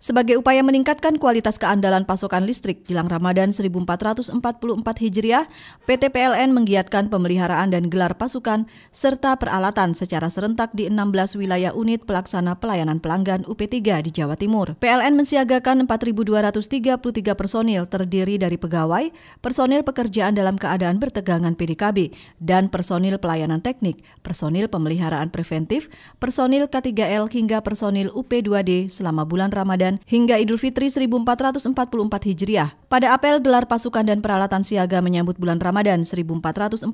Sebagai upaya meningkatkan kualitas keandalan pasokan listrik jelang Ramadan 1444 Hijriah, PT PLN menggiatkan pemeliharaan dan gelar pasukan serta peralatan secara serentak di 16 wilayah unit pelaksana pelayanan pelanggan UP3 di Jawa Timur. PLN mensiagakan 4.233 personil terdiri dari pegawai, personil pekerjaan dalam keadaan bertegangan PDKB, dan personil pelayanan teknik, personil pemeliharaan preventif, personil K3L hingga personil UP2D selama bulan Ramadan hingga Idul Fitri 1444 Hijriah. Pada apel gelar pasukan dan peralatan siaga menyambut bulan Ramadan 1444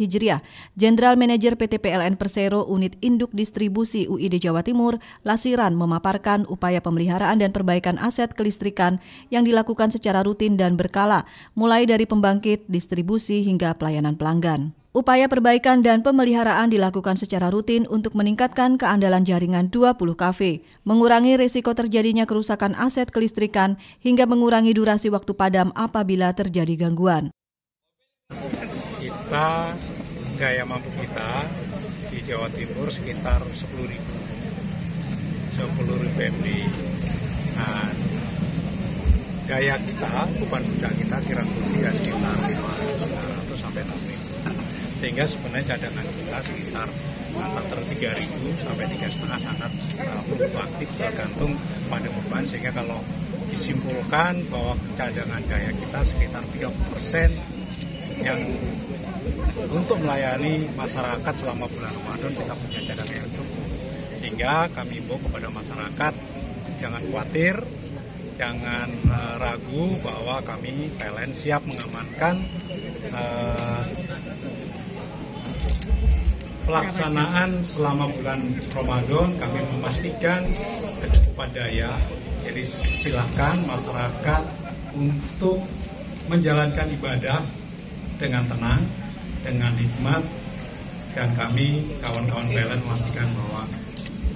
Hijriah, Jenderal Manajer PT PLN Persero Unit Induk Distribusi UID Jawa Timur, Lasiran memaparkan upaya pemeliharaan dan perbaikan aset kelistrikan yang dilakukan secara rutin dan berkala, mulai dari pembangkit, distribusi, hingga pelayanan pelanggan. Upaya perbaikan dan pemeliharaan dilakukan secara rutin untuk meningkatkan keandalan jaringan 20 kafe, mengurangi risiko terjadinya kerusakan aset kelistrikan, hingga mengurangi durasi waktu padam apabila terjadi gangguan. Kita, gaya mampu kita di Jawa Timur sekitar 10.000 ribu, 10 ribu MD. Nah, daya kita, bukan kita, kira-kira sehingga sebenarnya cadangan kita sekitar antara 3.000 sampai 3.500 sangat uh, fluktuatif tergantung pada beban sehingga kalau disimpulkan bahwa cadangan daya kita sekitar 30% yang untuk melayani masyarakat selama bulan Ramadan kita punya cadangan yang cukup sehingga kami imbau kepada masyarakat jangan khawatir jangan uh, ragu bahwa kami PLN siap mengamankan uh, pelaksanaan selama bulan Ramadan kami memastikan kecukupan daya. Jadi silakan masyarakat untuk menjalankan ibadah dengan tenang, dengan hikmat, dan kami kawan-kawan PLN memastikan bahwa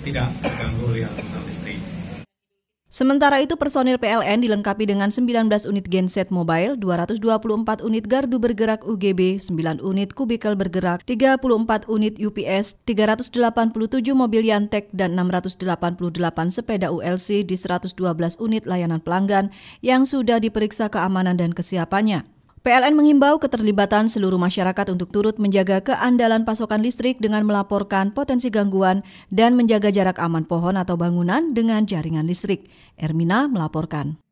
tidak terganggu ya Sementara itu personil PLN dilengkapi dengan 19 unit genset mobile, 224 unit gardu bergerak UGB, 9 unit kubikel bergerak, 34 unit UPS, 387 mobil Yantek dan 688 sepeda ULC di 112 unit layanan pelanggan yang sudah diperiksa keamanan dan kesiapannya. PLN mengimbau keterlibatan seluruh masyarakat untuk turut menjaga keandalan pasokan listrik dengan melaporkan potensi gangguan dan menjaga jarak aman pohon atau bangunan dengan jaringan listrik. Ermina melaporkan.